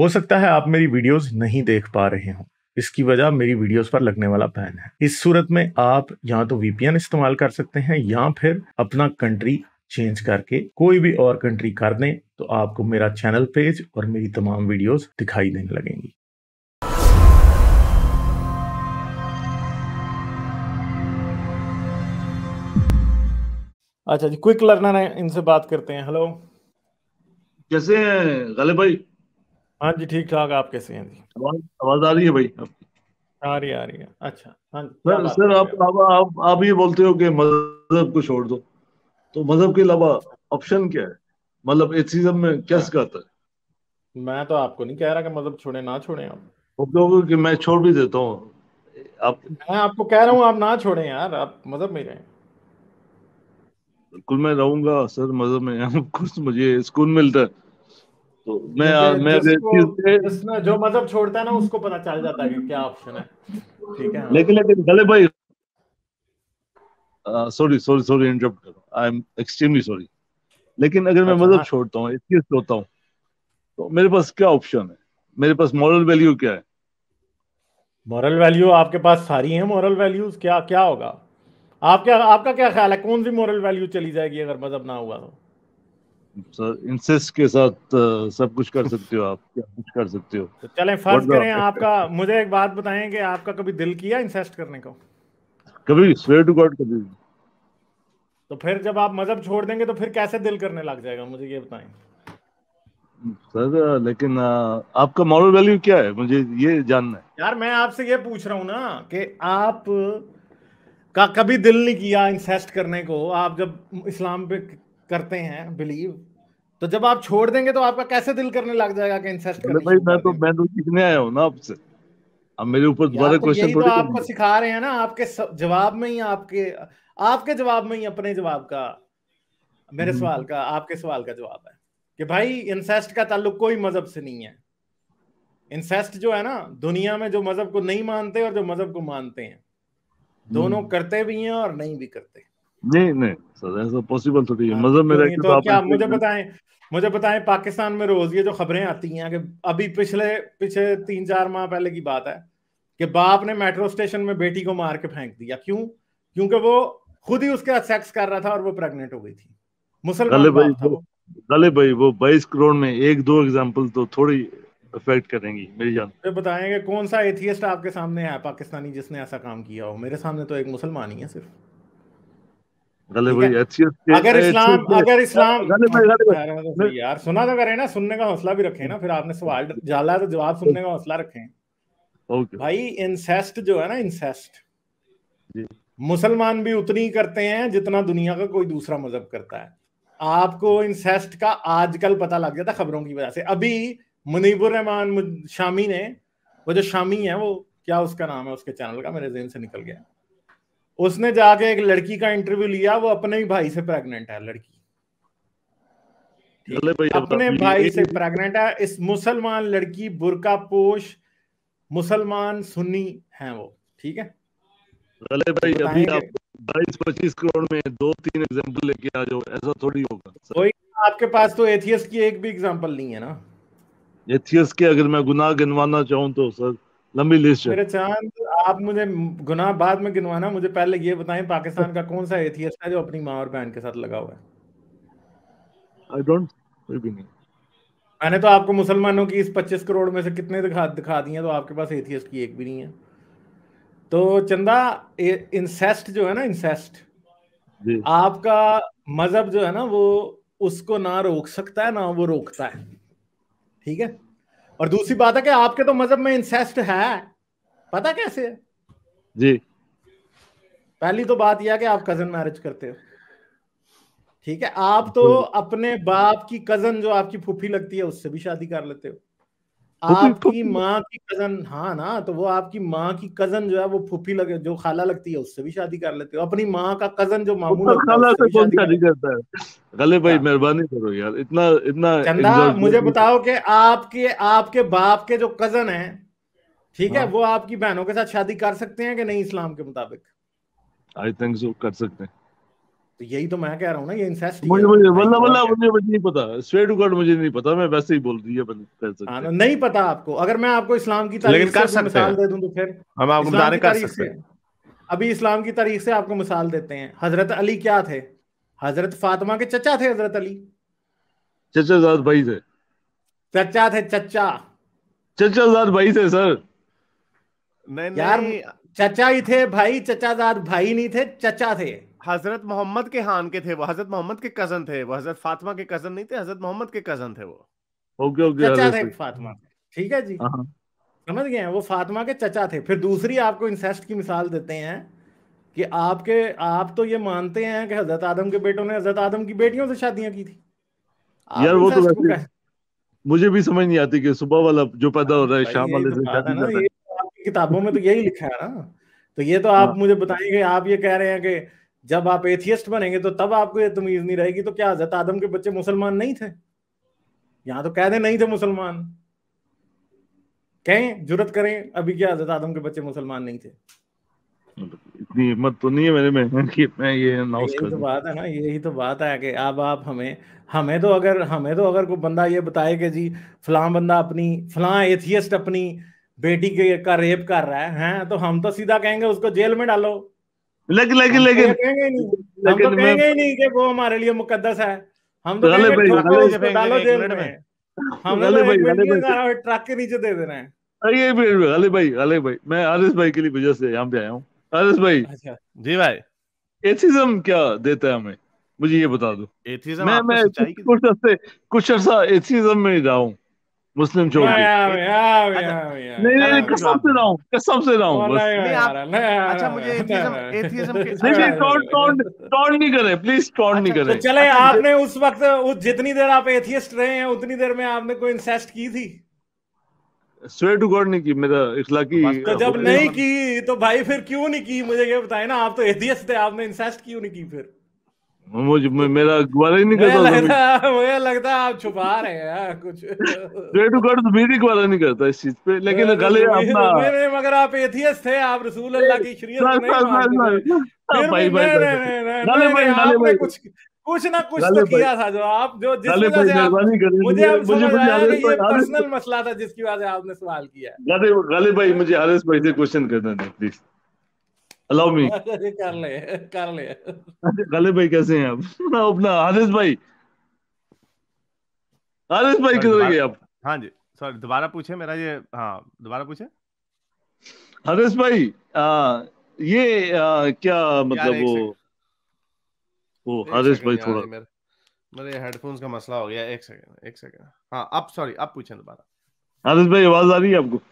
हो सकता है आप मेरी वीडियोस नहीं देख पा रहे हो इसकी वजह मेरी वीडियोस पर लगने वाला बैन है इस सूरत में आप या तो वीपीएन इस्तेमाल कर सकते हैं या फिर अपना कंट्री चेंज करके कोई भी और कंट्री कर दें तो आपको मेरा चैनल पेज और मेरी तमाम वीडियोस दिखाई देने लगेंगी अच्छा जी क्विक लर्नर है इनसे बात करते हैं हेलो कैसे गले भाई हाँ जी ठीक ठाक आप कैसे हैं जी आवाज आ रही है भाई आ रही आ रही है अच्छा हाँ जी सर सर आप आप, आप आप ये बोलते हो कि मजहब को छोड़ दो तो मजहब के अलावा ऑप्शन क्या है मतलब एथिज्म में कैसे हाँ। सिखाता है मैं तो आपको नहीं कह रहा कि मजहब छोड़े ना छोड़े आप तो कि मैं छोड़ भी देता हूँ आप मैं आपको कह रहा हूँ आप ना छोड़े यार आप मजहब में रहें बिल्कुल मैं रहूंगा सर मजहब में कुछ मुझे सुकून मिलता है तो मैं मैं जिसने जो मतलब छोड़ता है ना उसको पता चल जाता है कि क्या ऑप्शन है ठीक है हाँ। लेकिन लेकिन गले भाई सॉरी सॉरी सॉरी इंटरप्ट करो आई एम एक्सट्रीमली सॉरी लेकिन अगर मैं अच्छा, मजहब मतलब हाँ। छोड़ता हूँ छोड़ता हूँ तो मेरे पास क्या ऑप्शन है मेरे पास मॉरल वैल्यू क्या है मॉरल वैल्यू आपके पास सारी है मॉरल वैल्यूज क्या क्या होगा आपका आपका क्या ख्याल है कौन सी मॉरल वैल्यू चली जाएगी अगर मजहब मतलब ना हुआ तो इंसेस के साथ uh, सब कुछ कर सकते हो आप क्या कुछ कर सकते हो तो चलें फर्ज करें आपका मुझे एक बात बताएं कि आपका कभी दिल किया इंसेस्ट करने को कभी स्वेयर टू गॉड कभी तो फिर जब आप मजहब छोड़ देंगे तो फिर कैसे दिल करने लग जाएगा मुझे ये बताएं सर लेकिन uh, आपका मॉरल वैल्यू क्या है मुझे ये जानना है यार मैं आपसे ये पूछ रहा हूँ ना कि आप का कभी दिल नहीं किया इंसेस्ट करने को आप जब इस्लाम पे करते हैं बिलीव तो जब आप छोड़ देंगे तो आपका कैसे दिल करने लग जाएगा कि इंसेस्ट करने भाई मैं तो मैं तो सीखने आया हूं ना आपसे अब मेरे ऊपर दोबारा क्वेश्चन तो, तो आपको सिखा रहे हैं ना आपके जवाब में ही आपके आपके जवाब में ही अपने जवाब का मेरे हम्म। सवाल का आपके सवाल का जवाब है कि भाई इंसेस्ट का ताल्लुक कोई मजहब से नहीं है इंसेस्ट जो है ना दुनिया में जो मजहब को नहीं मानते और जो मजहब को मानते हैं दोनों हम्म। करते भी हैं और नहीं भी करते हैं नहीं नहीं सर ऐसा पॉसिबल थोड़ी तो है मजहब में रहकर तो, तो क्या मुझे बताएं मुझे बताएं पाकिस्तान में रोज ये जो खबरें आती हैं कि अभी पिछले पिछले तीन चार माह पहले की बात है कि बाप ने मेट्रो स्टेशन में बेटी को मार के फेंक दिया क्यों क्योंकि वो खुद ही उसके साथ सेक्स कर रहा था और वो प्रेग्नेंट हो गई थी मुसलमान भाई वो बाईस करोड़ में एक दो एग्जाम्पल तो थोड़ी अफेक्ट करेंगी मेरी जान तो बताएंगे कौन सा एथियस्ट आपके सामने है पाकिस्तानी जिसने ऐसा काम किया हो मेरे सामने तो एक मुसलमान ही है सिर्फ अगर इस्लाम अगर इस्लाम यार सुना तो करें ना सुनने का हौसला भी रखे ना फिर आपने सवाल डाला तो जवाब सुनने का हौसला रखें भाई इंसेस्ट जो है ना इंसेस्ट मुसलमान भी उतनी करते हैं जितना दुनिया का कोई दूसरा मजहब करता है आपको इंसेस्ट का आजकल पता लग जाता खबरों की वजह से अभी मुनीबुर रहमान शामी ने वो जो शामी है वो क्या उसका नाम है उसके चैनल का मेरे जहन से निकल गया उसने जाके एक लड़की का इंटरव्यू लिया वो अपने ही भाई से प्रेग्नेंट है लड़की अपने भाई से प्रेग्नेंट है इस मुसलमान लड़की बुरका पोश मुसलमान सुन्नी है वो ठीक है गले भाई अभी आप बाईस पच्चीस करोड़ में दो तीन एग्जाम्पल लेके आ जाओ ऐसा थोड़ी होगा वही आपके पास तो एथियस की एक भी एग्जाम्पल नहीं है ना एथियस के अगर मैं गुनाह गिनवाना चाहूँ तो सर लंबी लिस्ट है मेरे चांद आप मुझे गुना बाद में गिनवाना मुझे पहले ये बताएं पाकिस्तान का कौन सा एथियस है जो अपनी माँ और बहन के साथ लगा हुआ है आई डोंट कोई भी नहीं मैंने तो आपको मुसलमानों की इस पच्चीस करोड़ में से कितने दिखा दिखा दिए तो आपके पास एथियस की एक भी नहीं है तो चंदा इंसेस्ट जो है ना इंसेस्ट आपका मजहब जो है ना वो उसको ना रोक सकता है ना वो रोकता है ठीक है और दूसरी बात है कि आपके तो मजहब में इंसेस्ट है पता कैसे है जी पहली तो बात यह कि आप कजन मैरिज करते हो ठीक है आप तो अपने बाप की कजन जो आपकी फूफी लगती है उससे भी शादी कर लेते हो आपकी माँ की कजन हाँ ना तो वो आपकी माँ की कजन जो है वो फूफी लगे जो खाला लगती है उससे भी शादी कर लेते हो अपनी माँ का कजन जो मामू लगता खाला से कौन शादी करता है गले भाई हाँ। मेहरबानी करो यार इतना इतना चंदा मुझे बताओ कि आपके आपके बाप के जो कजन है ठीक है हाँ। वो आपकी बहनों के साथ शादी कर सकते हैं कि नहीं इस्लाम के मुताबिक आई थिंक सो कर सकते हैं तो यही तो मैं कह रहा हूँ ना ये इंसेस्ट मुझे मुझे वल्ला वल्ला मुझे मुझे नहीं पता स्ट्रेट टू गॉड मुझे नहीं पता मैं वैसे ही बोल रही है कर सकते हाँ, हैं नहीं पता आपको अगर मैं आपको इस्लाम की तारीख से मिसाल दे दूं तो फिर हम आपको बताने कर सकते हैं अभी इस्लाम की तारीख से आपको मिसाल देते हैं हजरत अली क्या थे हजरत फातिमा के चचा थे हजरत अली चचा भाई थे चचा थे चचा चचा भाई थे सर नहीं यार चचा ही थे भाई चचादार भाई नहीं थे चचा थे हजरत मोहम्मद के हान के थे वो हजरत मोहम्मद के कजन थे वो हजरत फातिमा के कजन नहीं थे हजरत मोहम्मद के कजन थे वो ओके ओके चचा थे फातिमा ठीक है जी हाँ। समझ गए वो फातिमा के चचा थे फिर दूसरी आपको इंसेस्ट की मिसाल देते हैं कि आपके आप तो ये मानते हैं कि हजरत आदम के बेटों ने हजरत आदम की बेटियों से शादियां की थी यार वो तो मुझे भी समझ नहीं आती कि सुबह वाला जो पैदा हो रहा है शाम वाले से तो शादी किताबों में तो यही लिखा है ना तो ये तो आप हाँ। मुझे बताएंगे आप ये कह रहे हैं कि जब आप एथियस्ट बनेंगे तो तब आपको ये तमीज नहीं रहेगी तो क्या हजरत आदम के बच्चे मुसलमान नहीं थे यहाँ तो कह दे नहीं थे मुसलमान कहें जरूरत करें अभी क्या हजरत आदम के बच्चे मुसलमान नहीं थे इतनी हिम्मत तो नहीं है मेरे में कि मैं ये अनाउंस कर तो बात है ना यही तो बात है कि अब आप हमें हमें तो अगर हमें तो अगर कोई बंदा ये बताए कि जी फलां बंदा अपनी फलां एथियस्ट अपनी बेटी के का रेप कर रहा है हैं तो हम तो सीधा कहेंगे उसको जेल में डालो लेकिन लेकिन तो लेकिन कहेंगे नहीं हम तो कहेंगे ही नहीं कि वो हमारे लिए मुकद्दस है हम तो कहेंगे डालो जेल में हम तो ट्रक के नीचे दे दे रहे हैं अरे भाई अले भाई अले भाई मैं आरिस भाई के लिए वजह से यहाँ पे आया हूँ आरिस भाई अच्छा जी भाई एथिज्म क्या देता है हमें मुझे ये बता दो एथिज्म मैं मैं कुछ अरसे कुछ अरसा एथिज्म में रहा हूँ मुस्लिम जो नहीं नहीं कसम से ना कसम से ना अच्छा मुझे टॉन्ट नहीं करे प्लीज टॉन्ट नहीं करे चले आपने उस वक्त उस जितनी देर आप एथियस्ट रहे हैं उतनी देर में आपने कोई इंसेस्ट की थी स्वेट टू गॉड नहीं की मेरा इखलाकी तो जब नहीं की तो भाई फिर क्यों नहीं की मुझे ये बताए ना आप तो एथियस्ट थे आपने इंसेस्ट क्यों नहीं की फिर मुझ में मेरा ग्वाला ही नहीं करता मुझे लगता, मुझे लगता आप छुपा रहे हैं कुछ रेडू तो भी ग्वाला नहीं करता इस चीज पे लेकिन गले अपना मगर आप एथियस थे आप रसूल अल्लाह की शरीयत नहीं मानते कुछ कुछ ना कुछ तो किया था जो आप जो जिस वजह से आप मुझे अब समझ आया कि ये पर्सनल मसला था जिसकी वजह से आपने सवाल किया गले भाई मुझे हारिस भाई से क्वेश्चन करना था प्लीज अलाउ मी कर ले कर ले गले भाई कैसे हैं आप ना अपना आदेश भाई आदेश भाई किधर गए आप हाँ जी सॉरी दोबारा पूछे मेरा ये हाँ दोबारा पूछे हरेश भाई आ, ये आ, क्या मतलब वो वो हरेश भाई थोड़ा मेरे, मेरे हेडफोन्स का मसला हो गया एक सेकंड एक सेकंड हाँ अब सॉरी अब पूछे दोबारा हरेश भाई आवाज आ रही है आपको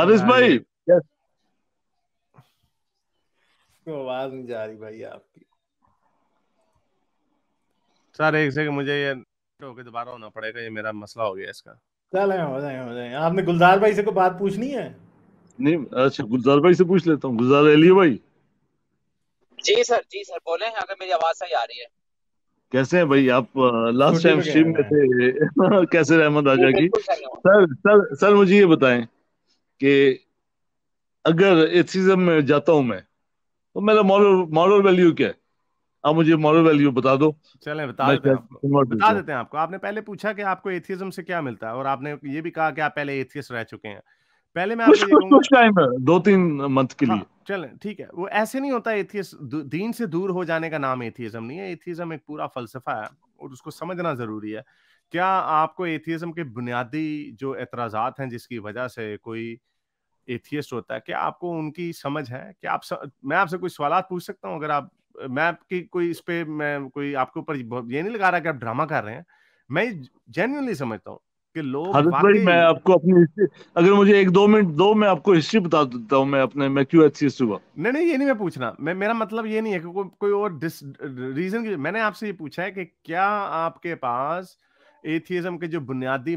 हरीश भाई आवाज नहीं जा रही भाई आपकी सर एक सेकंड मुझे ये होके दोबारा होना पड़ेगा ये मेरा मसला हो गया इसका चले हो जाए हो जाए आपने गुलजार भाई से कोई बात पूछनी है नहीं अच्छा गुलजार भाई से पूछ लेता हूँ गुलजार अली भाई जी सर जी सर बोले हैं अगर मेरी आवाज सही आ रही है कैसे हैं भाई आप लास्ट टाइम स्ट्रीम में थे कैसे रहमत आजा की सर सर सर मुझे ये बताएं कि अगर एथिज्म में जाता हूं मैं तो मेरा मॉरल मॉरल वैल्यू क्या है आप मुझे मॉरल वैल्यू बता दो चलें बता देते हैं आपको बता देते हैं आपको आपने पहले पूछा कि आपको एथिज्म से क्या मिलता है और आपने ये भी कहा कि आप पहले एथियस्ट रह चुके हैं पहले मैं कुछ कुछ कुछ टाइम है दो तीन मंथ के हाँ, लिए चलें ठीक है वो ऐसे नहीं होता एथियस्ट दीन से दूर हो जाने का नाम एथियज्म नहीं है एथियज्म एक पूरा फलसफा है और उसको समझना जरूरी है क्या आपको एथियज्म के बुनियादी जो एतराजात हैं जिसकी वजह से कोई एथियस्ट होता है क्या आपको उनकी समझ है क्या आप स... मैं आपसे कोई सवाल पूछ सकता हूँ अगर आप मैं आपकी कोई इस पे मैं कोई आपके ऊपर ये नहीं लगा रहा कि आप ड्रामा कर रहे हैं मैं जेन्यूनली समझता हूँ कि लोग मैं आपको अपनी अगर मुझे एक दो मिनट दो मैं आपको हिस्ट्री बता देता हूँ मैं अपने मैं क्यों हुआ नहीं नहीं ये नहीं मैं पूछना मैं मेरा मतलब ये नहीं है कि को, कोई और रीजन मैंने आपसे ये पूछा है कि क्या आपके पास एथियज्म के जो बुनियादी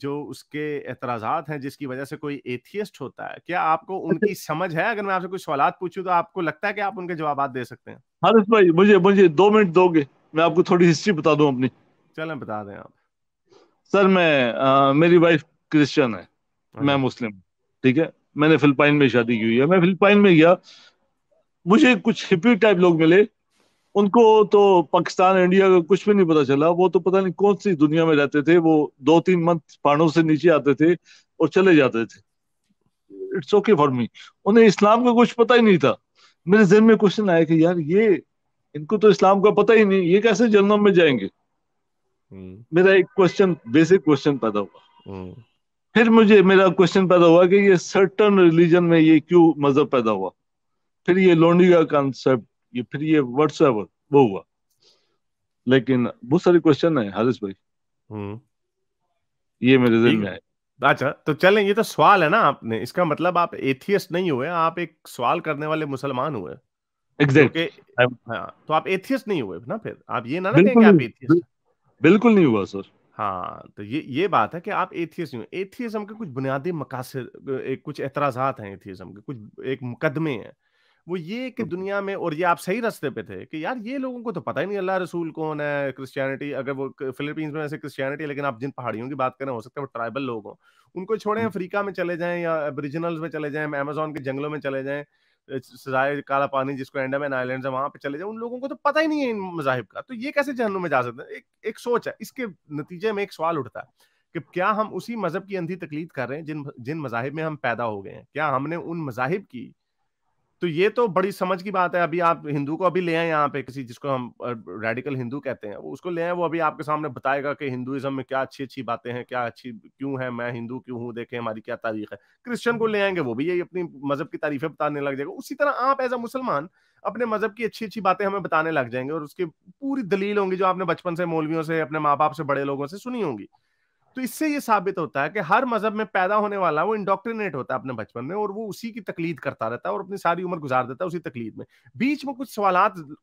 जो उसके एतराजात हैं जिसकी वजह से कोई एथियस्ट होता है क्या आपको उनकी समझ है अगर मैं आपसे कुछ सवाल पूछूं तो आपको लगता है कि आप उनके जवाब दे सकते हैं हरिश भाई मुझे मुझे दो मिनट दोगे मैं आपको थोड़ी हिस्ट्री बता दूं अपनी चलें बता दें आप सर मैं आ, मेरी वाइफ क्रिश्चियन है हाँ मैं मुस्लिम ठीक है मैंने फिलिपाइन में शादी की हुई है मैं फिलिपाइन में गया मुझे कुछ हिपी टाइप लोग मिले उनको तो पाकिस्तान इंडिया का कुछ भी नहीं पता चला वो तो पता नहीं कौन सी दुनिया में रहते थे वो दो तीन मंथ पहाड़ों से नीचे आते थे और चले जाते थे इट्स ओके फॉर मी उन्हें इस्लाम का कुछ पता ही नहीं था मेरे जहन में क्वेश्चन आया कि यार ये इनको तो इस्लाम का पता ही नहीं ये कैसे जन्म में जाएंगे hmm. मेरा एक क्वेश्चन बेसिक क्वेश्चन पैदा हुआ hmm. फिर मुझे मेरा क्वेश्चन पैदा हुआ कि ये सर्टन रिलीजन में ये क्यों मजहब पैदा हुआ फिर ये लोंडी का कॉन्सेप्ट ये फिर ये वर्ड्स व्हाट्सएवर वो हुआ लेकिन बहुत सारे क्वेश्चन है हारिस भाई हम्म। ये मेरे दिल में है अच्छा तो चलें ये तो सवाल है ना आपने इसका मतलब आप एथियस्ट नहीं हुए आप एक सवाल करने वाले मुसलमान हुए एग्जैक्टली exactly. तो, तो आप एथियस्ट नहीं हुए ना फिर आप ये ना ना कहें कि आप एथियस्ट बिल्कुल नहीं हुआ सर हाँ तो ये ये बात है कि आप एथियस्ट नहीं हुए एथियज्म के कुछ बुनियादी मकासद कुछ एतराजात हैं एथियज्म के कुछ एक मुकदमे हैं वो ये कि हम्म। दुनिया में और ये आप सही रास्ते पे थे कि यार ये लोगों को तो पता ही नहीं अल्लाह रसूल कौन है क्रिश्चियनिटी अगर वो फिलीपींस में ऐसे क्रिश्चियनिटी लेकिन आप जिन पहाड़ियों की बात करें हो सकता है वो ट्राइबल लोग हों उनको छोड़ें हम्म। अफ्रीका में चले जाएं या ओरिजिनल्स में चले जाएं अमेजोन के जंगलों में चले जाएं सजाए काला पानी जिसको एंडामैन आइलैंड है वहां पे चले जाए उन लोगों को तो पता ही नहीं है इन मजाहब का तो ये कैसे जहनों में जा सकते हैं एक एक सोच है इसके नतीजे में एक सवाल उठता है कि क्या हम उसी मजहब की अंधी तकलीद कर रहे हैं जिन जिन मजाहिब में हम पैदा हो गए हैं क्या हमने उन मजाहिब की तो ये तो बड़ी समझ की बात है अभी आप हिंदू को अभी ले आए यहाँ पे किसी जिसको हम रेडिकल हिंदू कहते हैं उसको ले आए वो अभी आपके सामने बताएगा कि हिंदुइज्म में क्या अच्छी अच्छी बातें हैं क्या अच्छी क्यों है मैं हिंदू क्यों हूँ देखें हमारी क्या तारीख है क्रिश्चियन को हम्म। ले आएंगे वो भी यही अपनी मजहब की तारीफें बताने लग जाएगा उसी तरह आप एज अ मुसलमान अपने मजहब की अच्छी अच्छी बातें हमें बताने लग जाएंगे और उसकी पूरी दलील होंगी जो आपने बचपन से मौलवियों से अपने माँ बाप से बड़े लोगों से सुनी होंगी तो इससे ये साबित होता है कि हर मजहब में पैदा होने वाला वो इंडोक्ट्रिनेट होता है अपने बचपन में और वो उसी की तकलीद करता रहता है और अपनी सारी उम्र गुजार देता है उसी तकलीद में बीच में कुछ सवाल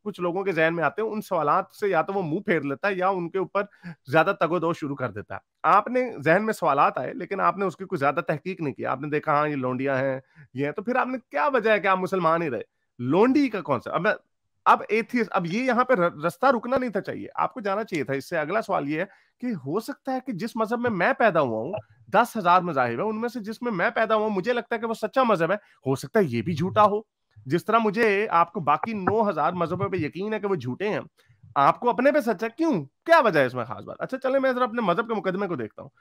कुछ लोगों के जहन में आते हैं उन सवाल से या तो वो मुंह फेर लेता है या उनके ऊपर ज्यादा तगोदो शुरू कर देता है आपने जहन में सवाल आए लेकिन आपने उसकी कुछ ज्यादा तहकीक नहीं किया आपने देखा हाँ ये लोंडिया है ये तो फिर आपने क्या वजह है कि आप मुसलमान ही रहे लोंडी का कौन सा अब अब एथियस अब ये यहाँ पे रास्ता रुकना नहीं था चाहिए आपको जाना चाहिए था इससे अगला सवाल ये है कि हो सकता है कि जिस मजहब में मैं पैदा हुआ हूँ दस हजार मजाहिब है उनमें से जिसमें मैं पैदा हुआ मुझे लगता है कि वो सच्चा मजहब है हो सकता है ये भी झूठा हो जिस तरह मुझे आपको बाकी नौ हजार मजहबों पर यकीन है कि वो झूठे हैं आपको अपने पे सच्चा क्यों क्या वजह है इसमें खास बात अच्छा चले मैं जरा अपने मजहब के मुकदमे को देखता हूँ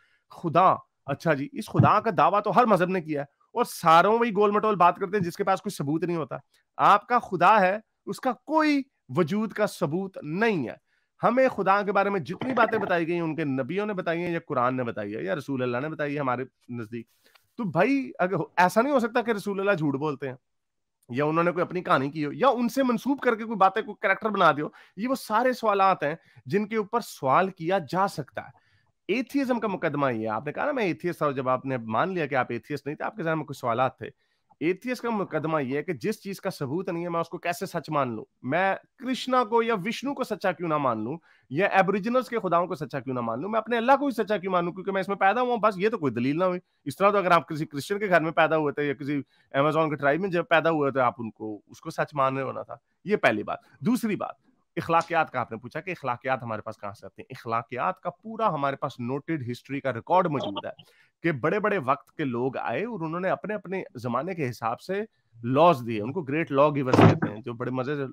खुदा अच्छा जी इस खुदा का दावा तो हर मजहब ने किया है और सारों वही गोल मटोल बात करते हैं जिसके पास कोई सबूत नहीं होता आपका खुदा है उसका कोई वजूद का सबूत नहीं है हमें खुदा के बारे में जितनी बातें बताई गई उनके नबियों ने बताई है या कुरान ने बताई है या रसूल अल्लाह ने बताई है हमारे नजदीक तो भाई अगर ऐसा नहीं हो सकता कि रसूल अल्लाह झूठ बोलते हैं या उन्होंने कोई अपनी कहानी की हो या उनसे मनसूब करके कोई बातें कोई करेक्टर बना दियो ये वो सारे सवाल हैं जिनके ऊपर सवाल किया जा सकता है एथियज्म का मुकदमा ये आपने कहा ना मैं एथियस्ट था जब आपने मान लिया कि आप एथियस्ट नहीं थे आपके सामने कुछ सवाल थे एथियस का मुकदमा यह है कि जिस चीज का सबूत नहीं है मैं उसको कैसे सच मान लू मैं कृष्णा को या विष्णु को सच्चा क्यों ना मान लू या एबरिजिनल के खुदाओं को सच्चा क्यों ना मान लू मैं अपने अल्लाह को ही सच्चा क्यों मानू क्योंकि मैं इसमें पैदा हुआ बस ये तो कोई दलील ना हुई इस तरह तो अगर आप किसी क्रिश्चियन के घर में पैदा हुए थे या किसी अमेजोन के ट्राइब में जब पैदा हुए थे आप उनको उसको सच मान रहे होना था ये पहली बात दूसरी बात इखलाकियात का आपने पूछा कि इखलाकियात हमारे पास कहाँ से आते हैं इखलाकियात का पूरा हमारे पास नोटेड हिस्ट्री का रिकॉर्ड मौजूद है कि बड़े बड़े वक्त के लोग आए और उन्होंने अपने अपने जमाने के हिसाब से लॉज दिए उनको ग्रेट लॉ गिवर्स कहते हैं जो बड़े मजे से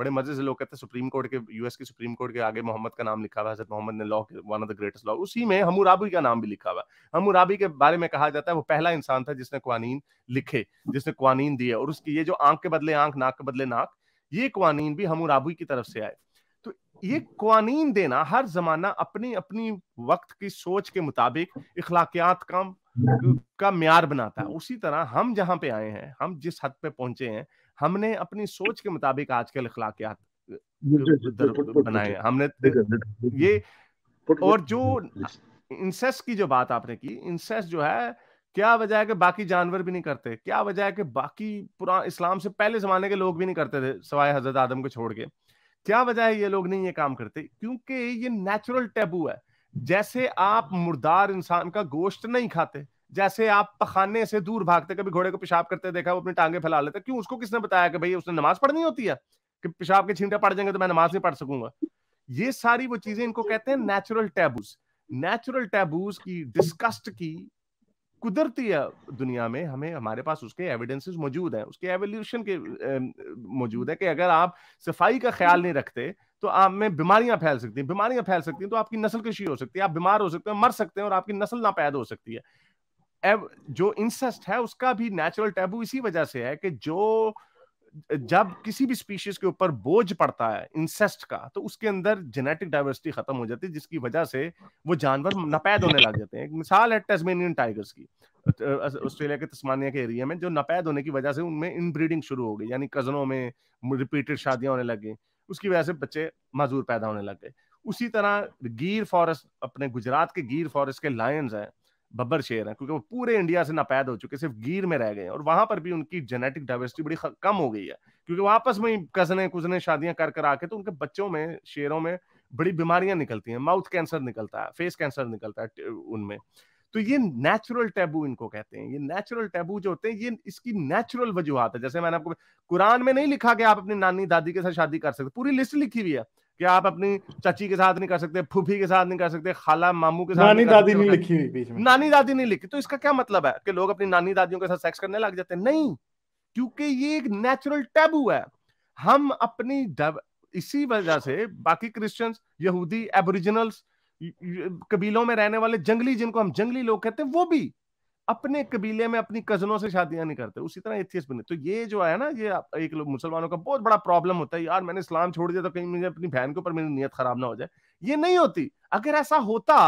बड़े मजे से लोग कहते हैं सुप्रीम कोर्ट के यूएस के सुप्रीम कोर्ट के आगे मोहम्मद का नाम लिखा हुआ है हजरत मोहम्मद ने law one of the greatest law उसी में हमुराबी का नाम भी लिखा हुआ है हमुराबी के बारे में कहा जाता है वो पहला इंसान था जिसने कवानीन लिखे जिसने कवानीन दिए और उसकी ये जो आंख के बदले आंख नाक के बदले नाक ये कवानीन भी हमराबी की तरफ से आए तो ये हम्म। कवानीन देना हर जमाना अपनी अपनी वक्त की सोच के मुताबिक इखलाकियात का का मैार बनाता है उसी तरह हम जहाँ पे आए हैं हम जिस हद पे पहुंचे हैं हमने अपनी सोच के मुताबिक आजकल इखलाकियात बनाए हमने ये और जो इंसेस की जो बात आपने की इंसेस जो है क्या वजह है कि बाकी जानवर भी नहीं करते क्या वजह है कि बाकी पुरान इस्लाम से पहले जमाने के लोग भी नहीं करते थे सवाए हजरत आदम को छोड़ के क्या वजह है ये लोग नहीं ये काम करते क्योंकि ये नेचुरल टैबू है जैसे आप मुर्दार इंसान का गोश्त नहीं खाते जैसे आप पखाने से दूर भागते कभी घोड़े को पेशाब करते देखा वो अपनी टांगे फैला लेते क्यों उसको किसने बताया कि भाई उसने नमाज पढ़नी होती है कि पेशाब के छींटे पड़ जाएंगे तो मैं नमाज नहीं पढ़ सकूंगा ये सारी वो चीजें इनको कहते हैं नेचुरल टैबूज नेचुरल टैबूज की डिस्कस्ट की कुदरती दुनिया में हमें हमारे पास उसके एविडेंसेस मौजूद हैं उसके एवोल्यूशन के मौजूद है कि अगर आप सफाई का ख्याल नहीं रखते तो आप में बीमारियां फैल सकती हैं बीमारियां फैल सकती हैं तो आपकी नस्ल कशी हो सकती है आप बीमार हो सकते हैं मर सकते हैं और आपकी नस्ल ना पैदा हो सकती है जो इंसेस्ट है उसका भी नेचुरल टैबू इसी वजह से है कि जो जब किसी भी स्पीशीज के ऊपर बोझ पड़ता है इंसेस्ट का तो उसके अंदर जेनेटिक डाइवर्सिटी खत्म हो जाती है जिसकी वजह से वो जानवर नपैद होने लग जाते हैं एक मिसाल है टेस्मेनियन टाइगर्स की ऑस्ट्रेलिया के तस्मानिया के एरिया में जो नपैद होने की वजह से उनमें इनब्रीडिंग शुरू हो गई यानी कजनों में रिपीटेड शादियां होने लगी उसकी वजह से बच्चे माजूर पैदा होने लग गए उसी तरह गिर फॉरेस्ट अपने गुजरात के गिर फॉरेस्ट के लायंस हैं बब्बर शेर हैं क्योंकि वो पूरे इंडिया से नापैद हो चुके सिर्फ गिर में रह गए हैं और वहां पर भी उनकी जेनेटिक डाइवर्सिटी बड़ी कम हो गई है क्योंकि वापस में ही कजने कुजने शादियां कर कर आके तो उनके बच्चों में शेरों में बड़ी बीमारियां निकलती हैं माउथ कैंसर निकलता है फेस कैंसर निकलता है उनमें तो ये नेचुरल टैबू इनको कहते हैं ये नेचुरल टैबू जो होते हैं ये इसकी नेचुरल वजूहत है जैसे मैंने आपको कुरान में नहीं लिखा कि आप अपनी नानी दादी के साथ शादी कर सकते पूरी लिस्ट लिखी हुई है कि आप अपनी चाची के साथ नहीं कर सकते फूफी के साथ नहीं कर सकते खाला मामू के साथ नानी दादी नहीं लिखी हुई बीच में नानी दादी नहीं लिखी तो इसका क्या मतलब है कि लोग अपनी नानी दादियों के साथ सेक्स करने लग जाते हैं नहीं क्योंकि ये एक नेचुरल टैबू है हम अपनी इसी वजह से बाकी क्रिश्चियंस यहूदी एबोरिजिनल्स कबीलों में रहने वाले जंगली जिनको हम जंगली लोग कहते हैं वो भी अपने कबीले में अपनी कजनों से शादियां नहीं करते उसी तरह एथियस बने तो ये जो है ना ये एक मुसलमानों का बहुत बड़ा प्रॉब्लम होता है यार मैंने इस्लाम छोड़ दिया तो कहीं मुझे अपनी बहन के ऊपर मेरी नीयत खराब ना हो जाए ये नहीं होती अगर ऐसा होता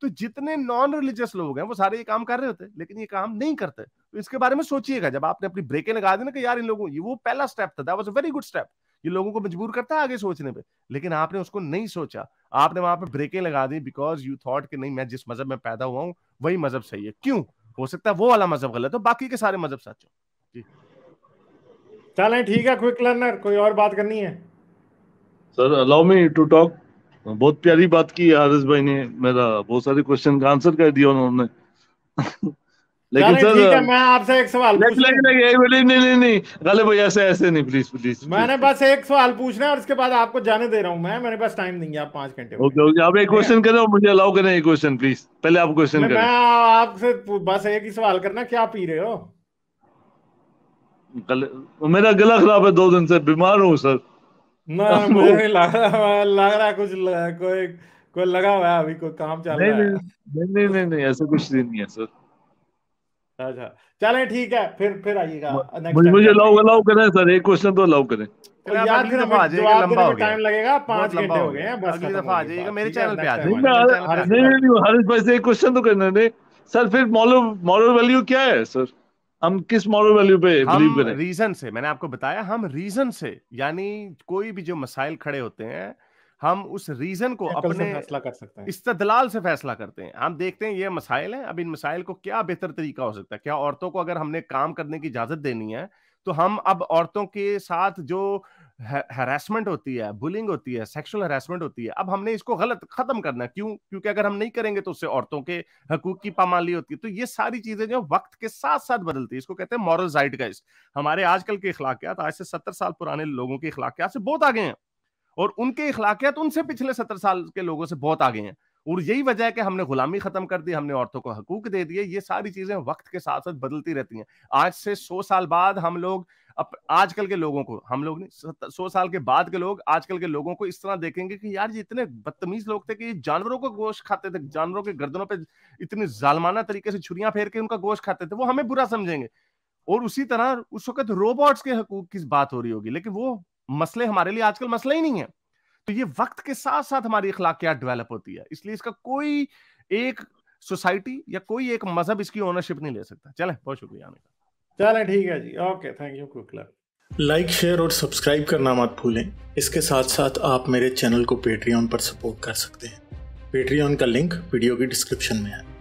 तो जितने नॉन रिलीजियस लोग हैं वो सारे ये काम कर रहे होते लेकिन ये काम नहीं करते तो इसके बारे में सोचिएगा जब आपने अपनी ब्रेकें लगा दी ना कि यार इन लोगों ये वो पहला स्टेप था that was a very good step ये लोगों को मजबूर करता है आगे सोचने पे लेकिन आपने उसको नहीं सोचा आपने वहां पे ब्रेकें लगा दी बिकॉज यू थॉट कि नहीं मैं जिस मजहब में पैदा हुआ हूँ वही मजहब सही है क्यों हो सकता है वो वाला मजहब गलत हो बाकी के सारे मजहब सच हो चलें ठीक है क्विक लर्नर कोई और बात करनी है sir allow me to talk बहुत प्यारी बात की आरिस भाई ने मेरा बहुत सारे क्वेश्चन का आंसर कर दिया उन्होंने लेकिन सर ठीक है मैं आपसे एक सवाल नहीं नहीं नहीं नहीं नहीं गालिब भाई ऐसे ऐसे नहीं प्लीज प्लीज मैंने बस एक सवाल पूछना है और उसके बाद आपको जाने दे रहा हूँ मैं मैंने बस टाइम नहीं है आप पांच घंटे ओके ओके आप एक क्वेश्चन करें और मुझे अलाउ करें एक क्वेश्चन प्लीज पहले आप क्वेश्चन करें मैं आपसे बस एक ही सवाल करना क्या पी रहे हो मेरा गला खराब है दो दिन से बीमार हूँ सर लग रहा कुछ कोई कोई लगा हुआ है अभी कोई काम चल रहा है नहीं नहीं नहीं ऐसा कुछ नहीं है सर अच्छा चले ठीक है फिर फिर आइएगा मुझे, मुझे लाओ लाओ करें सर एक क्वेश्चन तो लाओ तो करें आ जाएगा लंबा हो गया टाइम लगेगा पांच घंटे हो गए हैं बस अगली दफा आ मेरे चैनल पे आ नहीं नहीं से एक क्वेश्चन तो करना सर फिर मॉरल मॉरल वैल्यू क्या है सर हम किस मॉरल वैल्यू पे बिलीव करें रीजन से मैंने आपको बताया हम रीजन से यानी कोई भी जो मसाइल खड़े होते हैं हम उस रीजन को अपने फैसला कर सकते हैं इस्तदलाल से फैसला करते हैं हम देखते हैं ये मसाइल हैं अब इन मसाइल को क्या बेहतर तरीका हो सकता है क्या औरतों को अगर हमने काम करने की इजाजत देनी है तो हम अब औरतों के साथ जो हरासमेंट होती है बुलिंग होती है सेक्सुअल हरासमेंट होती है अब हमने इसको गलत खत्म करना है क्यों क्योंकि अगर हम नहीं करेंगे तो उससे औरतों के हकूक की पामाली होती है तो ये सारी चीजें जो वक्त के साथ साथ बदलती है इसको कहते हैं मॉरल जाइड हमारे आजकल के अखलाकियात आज से सत्तर साल पुराने लोगों के अखलाकियात से बहुत आगे हैं और उनके इखलाकियात उनसे पिछले सत्तर साल के लोगों से बहुत आगे हैं और यही वजह है कि हमने गुलामी खत्म कर दी हमने औरतों को हकूक दे दिए ये सारी चीजें वक्त के साथ साथ बदलती रहती हैं आज से सौ साल बाद हम लोग अब आजकल के लोगों को हम लोग सौ साल के बाद के लोग आजकल के लोगों को इस तरह देखेंगे कि यार ये इतने बदतमीज लोग थे कि ये जानवरों को गोश्त खाते थे जानवरों के गर्दनों पे इतने जालमाना तरीके से छुरियां फेर के उनका गोश्त खाते थे वो हमें बुरा समझेंगे और उसी तरह उस वक्त रोबोट्स के हकूक की बात हो रही होगी लेकिन वो मसले हमारे लिए आजकल मसला ही नहीं है तो ये वक्त के साथ साथ हमारी अखलाकियात डेवलप होती है इसलिए इसका कोई एक सोसाइटी या कोई एक मजहब इसकी ओनरशिप नहीं ले सकता चले बहुत शुक्रिया आने का चले ठीक है जी ओके थैंक यू कुकला लाइक शेयर और सब्सक्राइब करना मत भूलें इसके साथ साथ आप मेरे चैनल को पेट्रियन पर सपोर्ट कर सकते हैं पेट्रियन का लिंक वीडियो की डिस्क्रिप्शन में है